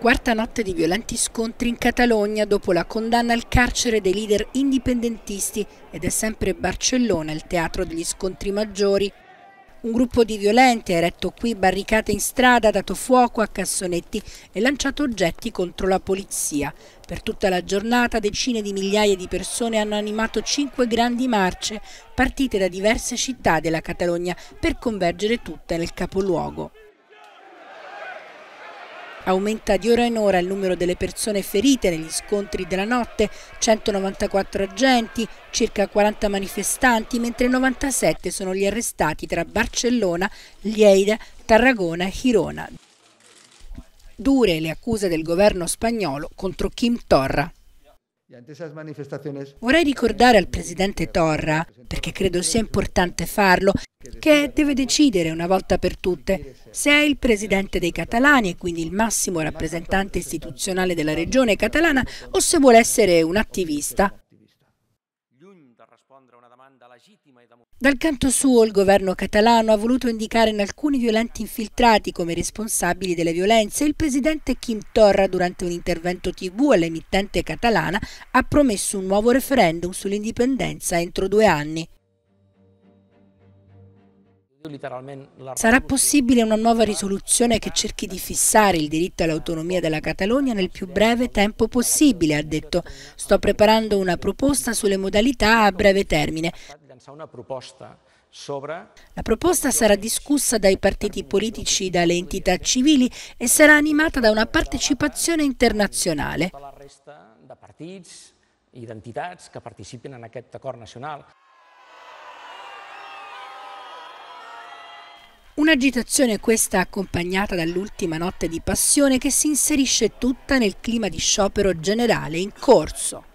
Quarta notte di violenti scontri in Catalogna dopo la condanna al carcere dei leader indipendentisti ed è sempre Barcellona il teatro degli scontri maggiori. Un gruppo di violenti ha eretto qui barricate in strada, dato fuoco a cassonetti e lanciato oggetti contro la polizia. Per tutta la giornata decine di migliaia di persone hanno animato cinque grandi marce partite da diverse città della Catalogna per convergere tutte nel capoluogo. Aumenta di ora in ora il numero delle persone ferite negli scontri della notte, 194 agenti, circa 40 manifestanti, mentre 97 sono gli arrestati tra Barcellona, Lleida, Tarragona e Girona. Dure le accuse del governo spagnolo contro Kim Torra. Vorrei ricordare al presidente Torra, perché credo sia importante farlo, che deve decidere una volta per tutte se è il presidente dei catalani e quindi il massimo rappresentante istituzionale della regione catalana o se vuole essere un attivista. Dal canto suo il governo catalano ha voluto indicare in alcuni violenti infiltrati come responsabili delle violenze. Il presidente Kim Torra durante un intervento tv all'emittente catalana ha promesso un nuovo referendum sull'indipendenza entro due anni. Sarà possibile una nuova risoluzione che cerchi di fissare il diritto all'autonomia della Catalogna nel più breve tempo possibile, ha detto. Sto preparando una proposta sulle modalità a breve termine. La proposta sarà discussa dai partiti politici, dalle entità civili e sarà animata da una partecipazione internazionale. Tota Identitats que participen en aquest acord nacional. Un'agitazione questa accompagnata dall'ultima notte di passione che si inserisce tutta nel clima di sciopero generale in corso.